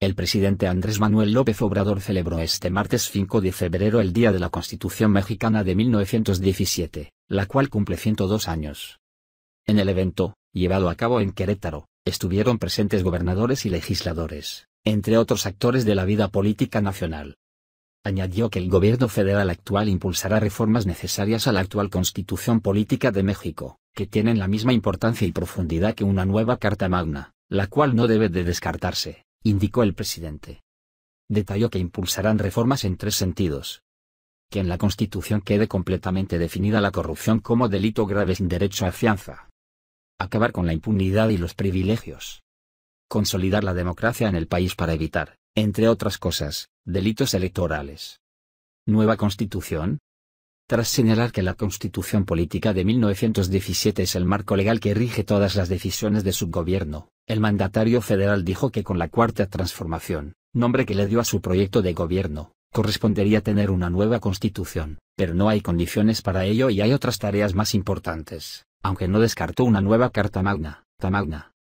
El presidente Andrés Manuel López Obrador celebró este martes 5 de febrero el Día de la Constitución Mexicana de 1917, la cual cumple 102 años. En el evento, llevado a cabo en Querétaro, estuvieron presentes gobernadores y legisladores, entre otros actores de la vida política nacional. Añadió que el gobierno federal actual impulsará reformas necesarias a la actual Constitución Política de México, que tienen la misma importancia y profundidad que una nueva Carta Magna, la cual no debe de descartarse indicó el presidente. Detalló que impulsarán reformas en tres sentidos. Que en la Constitución quede completamente definida la corrupción como delito grave sin derecho a fianza. Acabar con la impunidad y los privilegios. Consolidar la democracia en el país para evitar, entre otras cosas, delitos electorales. Nueva Constitución, tras señalar que la Constitución Política de 1917 es el marco legal que rige todas las decisiones de su gobierno, el mandatario federal dijo que con la Cuarta Transformación, nombre que le dio a su proyecto de gobierno, correspondería tener una nueva constitución, pero no hay condiciones para ello y hay otras tareas más importantes, aunque no descartó una nueva Carta Magna. Tamagna,